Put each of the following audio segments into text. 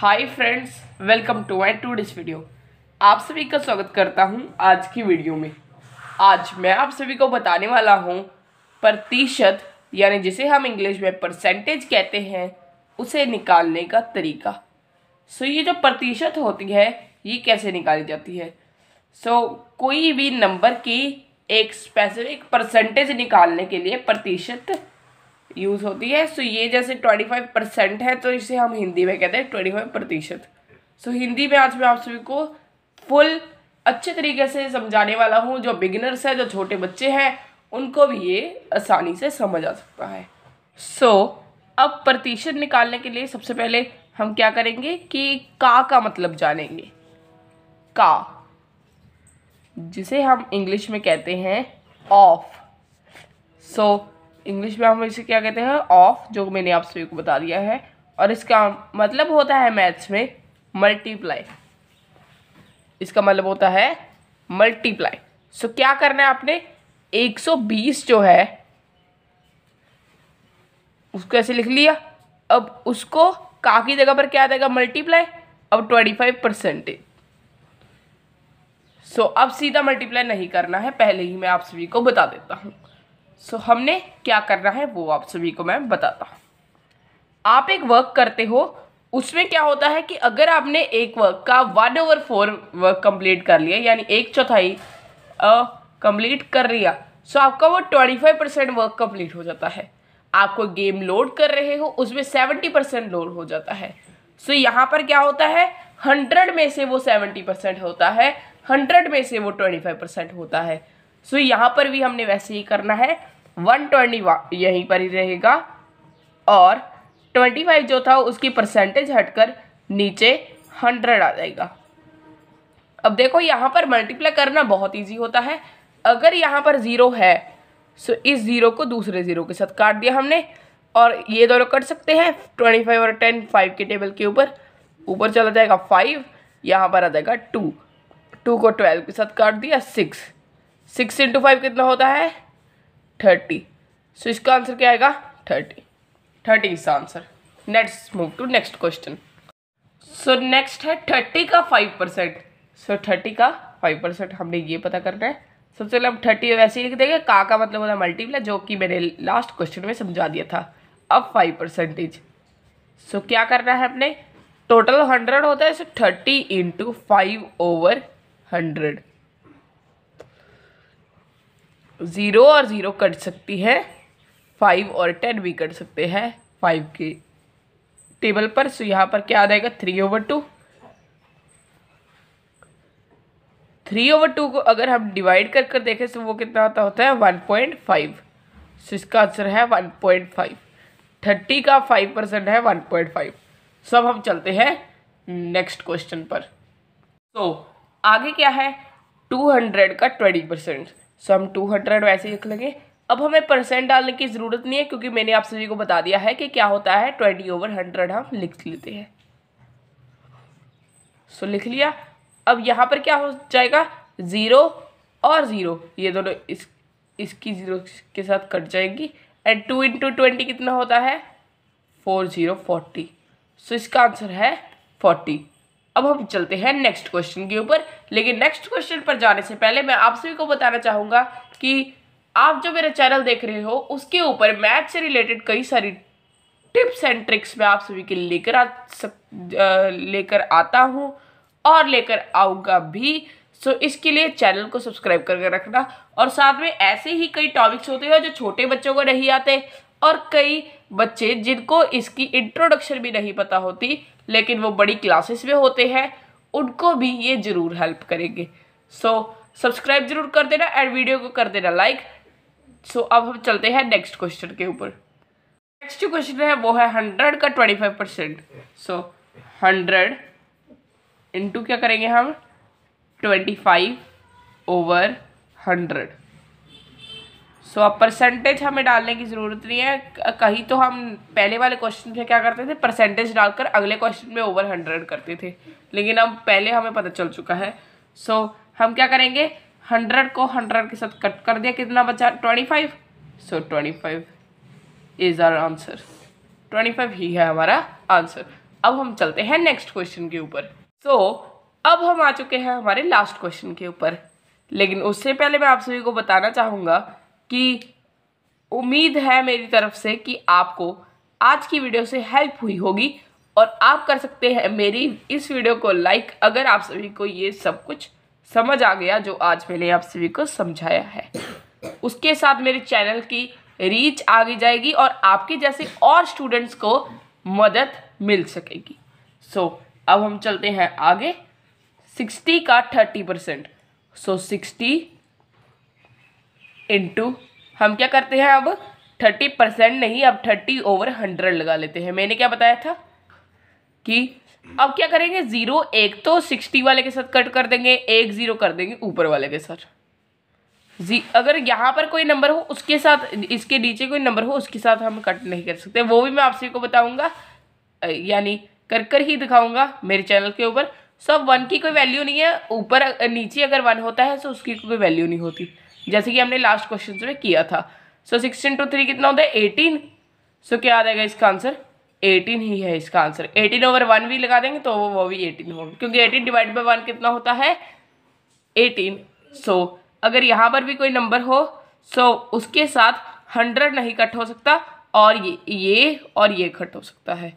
hi friends welcome to my to this video आप सभी का स्वागत करता हूं आज की वीडियो में आज मैं आप सभी को बताने वाला हूं प्रतिशत यानी जिसे हम इंग्लिश में परसेंटेज कहते हैं उसे निकालने का तरीका सो so, ये जो प्रतिशत होती है ये कैसे निकाली जाती है सो so, कोई भी नंबर की एक स्पेसिफिक परसेंटेज निकालने के लिए प्रतिशत यूज़ होती है सो ये जैसे ट्वेंटी फाइव परसेंट है तो इसे हम हिंदी में कहते हैं ट्वेंटी फाइव प्रतिशत सो हिंदी में आज मैं आप सभी को फुल अच्छे तरीके से समझाने वाला हूँ जो बिगिनर्स हैं जो छोटे बच्चे हैं उनको भी ये आसानी से समझ आ सकता है सो so, अब प्रतिशत निकालने के लिए सबसे पहले हम क्या करेंगे कि का का मतलब जानेंगे का जिसे हम इंग्लिश में कहते हैं ऑफ सो so, इंग्लिश में हम इसे क्या कहते हैं ऑफ जो मैंने आप सभी को बता दिया है और इसका मतलब होता है मैथ्स में मल्टीप्लाई इसका मतलब होता है मल्टीप्लाई सो so, क्या करना है आपने 120 जो है उसको ऐसे लिख लिया अब उसको काकी जगह पर क्या देगा मल्टीप्लाई अब 25 परसेंटेज सो so, अब सीधा मल्टीप्लाई नहीं करना है पहले ही मैं आप सभी को बता देता हूँ सो so, हमने क्या करना है वो आप सभी को मैं बताता हूँ आप एक वर्क करते हो उसमें क्या होता है कि अगर आपने एक वर्क का one over four work complete कर लिया यानी एक चौथाई कंप्लीट कर लिया सो so, आपका वो twenty five percent work complete हो जाता है आपको गेम लोड कर रहे हो उसमें सेवेंटी परसेंट लोड हो जाता है सो so, यहाँ पर क्या होता है हंड्रेड में से वो सेवेंटी परसेंट होता है हंड्रेड में से वो ट्वेंटी फाइव परसेंट होता है सो so, यहाँ पर भी हमने वैसे ही करना है वन ट्वेंटी यहीं पर ही रहेगा और ट्वेंटी फाइव जो था उसकी परसेंटेज हटकर नीचे हंड्रेड आ जाएगा अब देखो यहाँ पर मल्टीप्लाई करना बहुत इजी होता है अगर यहाँ पर ज़ीरो है सो so इस ज़ीरो को दूसरे ज़ीरो के साथ काट दिया हमने और ये दोनों कट सकते हैं ट्वेंटी फाइव और टेन फाइव के टेबल के ऊपर ऊपर चला जाएगा फाइव यहाँ पर आ जाएगा टू टू को ट्वेल्व के साथ काट दिया सिक्स सिक्स इंटू फाइव कितना होता है थर्टी सो so, इसका आंसर क्या आएगा थर्टी थर्टी इसका answer let's move to next question so next है थर्टी का फाइव परसेंट सो थर्टी का फाइव परसेंट हमने ये पता करना है सबसे पहले हम थर्टी वैसे ही लिख देंगे का का मतलब होता है मल्टीप्लाई जो कि मैंने लास्ट क्वेश्चन में समझा दिया था अब फाइव परसेंटेज सो क्या करना है हमने टोटल हंड्रेड होता है so thirty into five over hundred zero और ज़ीरो कट सकती है फाइव और टेन भी कट सकते हैं फाइव के टेबल पर सो यहाँ पर क्या आ जाएगा three over two three over two को अगर हम डिवाइड कर कर देखें तो वो कितना होता होता है वन पॉइंट फाइव सो इसका आंसर है वन पॉइंट फाइव थर्टी का फाइव परसेंट है वन पॉइंट फाइव सो अब हम चलते हैं नेक्स्ट क्वेश्चन पर सो so, आगे क्या है टू हंड्रेड का ट्वेंटी परसेंट सो हम टू हंड्रेड वैसे ही रख लेंगे अब हमें परसेंट डालने की ज़रूरत नहीं है क्योंकि मैंने आप सभी को बता दिया है कि क्या होता है ट्वेंटी ओवर हंड्रेड हम लिख लेते हैं सो लिख लिया अब यहाँ पर क्या हो जाएगा ज़ीरो और ज़ीरो ये दोनों इस इसकी ज़ीरो के साथ कट जाएगी एंड टू इंटू ट्वेंटी कितना होता है फोर ज़ीरो फोर्टी सो इसका आंसर है फोर्टी अब हम चलते हैं नेक्स्ट क्वेश्चन के ऊपर लेकिन नेक्स्ट क्वेश्चन पर जाने से पहले मैं आप सभी को बताना चाहूँगा कि आप जो मेरा चैनल देख रहे हो उसके ऊपर मैथ से रिलेटेड कई सारी टिप्स एंड ट्रिक्स मैं आप सभी के लेकर आ लेकर आता हूँ और लेकर आऊँगा भी सो so, इसके लिए चैनल को सब्सक्राइब करके रखना और साथ में ऐसे ही कई टॉपिक्स होते हैं जो छोटे बच्चों को नहीं आते और कई बच्चे जिनको इसकी इंट्रोडक्शन भी नहीं पता होती लेकिन वो बड़ी क्लासेस में होते हैं उनको भी ये ज़रूर हेल्प करेंगे सो सब्सक्राइब जरूर कर देना एंड वीडियो को कर देना लाइक सो अब हम चलते हैं नेक्स्ट क्वेश्चन के ऊपर नेक्स्ट जो क्वेश्चन है वो है हंड्रेड का twenty five percent so hundred into क्या करेंगे हम twenty five over hundred so अब परसेंटेज हमें डालने की ज़रूरत नहीं है कहीं तो हम पहले वाले क्वेश्चन पे क्या करते थे परसेंटेज डालकर अगले क्वेश्चन में ओवर हंड्रेड करते थे लेकिन अब पहले हमें पता चल चुका है सो so, हम क्या करेंगे हंड्रेड को हंड्रेड के साथ कट कर दिया कितना बचा twenty five so twenty five is our answer twenty five ही है हमारा आंसर अब हम चलते हैं नेक्स्ट क्वेश्चन के ऊपर सो so, अब हम आ चुके हैं हमारे लास्ट क्वेश्चन के ऊपर लेकिन उससे पहले मैं आप सभी को बताना चाहूँगा कि उम्मीद है मेरी तरफ से कि आपको आज की वीडियो से हेल्प हुई होगी और आप कर सकते हैं मेरी इस वीडियो को लाइक अगर आप सभी को ये सब कुछ समझ आ गया जो आज मैंने आप सभी को समझाया है उसके साथ मेरे चैनल की रीच आगे जाएगी और आपके जैसे और स्टूडेंट्स को मदद मिल सकेगी सो so, अब हम चलते हैं आगे सिक्सटी का thirty percent so sixty into हम क्या करते हैं अब थर्टी परसेंट नहीं अब थर्टी ओवर हंड्रेड लगा लेते हैं मैंने क्या बताया था कि अब क्या करेंगे ज़ीरो एक तो सिक्सटी वाले के साथ कट कर देंगे एक ज़ीरो कर देंगे ऊपर वाले के साथ जी अगर यहाँ पर कोई नंबर हो उसके साथ इसके नीचे कोई नंबर हो उसके साथ हम कट नहीं कर सकते वो भी मैं आपसे को बताऊँगा यानी कर कर ही दिखाऊँगा मेरे चैनल के ऊपर सब वन की कोई वैल्यू नहीं है ऊपर नीचे अगर वन होता है तो उसकी कोई वैल्यू नहीं होती जैसे कि हमने लास्ट क्वेश्चन में किया था सो सिक्सटीन टू थ्री कितना होता है एटीन सो क्या आ जाएगा इसका आंसर एटीन ही है इसका आंसर एटीन ओवर वन भी लगा देंगे तो वो भी एटीन होगा क्योंकि एटीन डिवाइड बाई वन कितना होता है एटीन सो so, अगर यहाँ पर भी कोई नंबर हो सो so, उसके साथ हंड्रेड नहीं कट हो सकता और ये ये और ये कट हो सकता है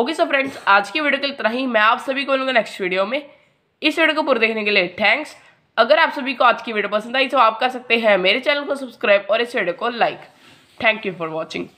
ओके सो फ्रेंड्स आज की वीडियो के लिए इतना ही मैं आप सभी को लूँगा नेक्स्ट वीडियो में इस वीडियो को पूरा देखने के लिए थैंक्स अगर आप सभी को आज की वीडियो पसंद आई तो आप कर सकते हैं मेरे चैनल को सब्सक्राइब और इस वीडियो को like thank you for watching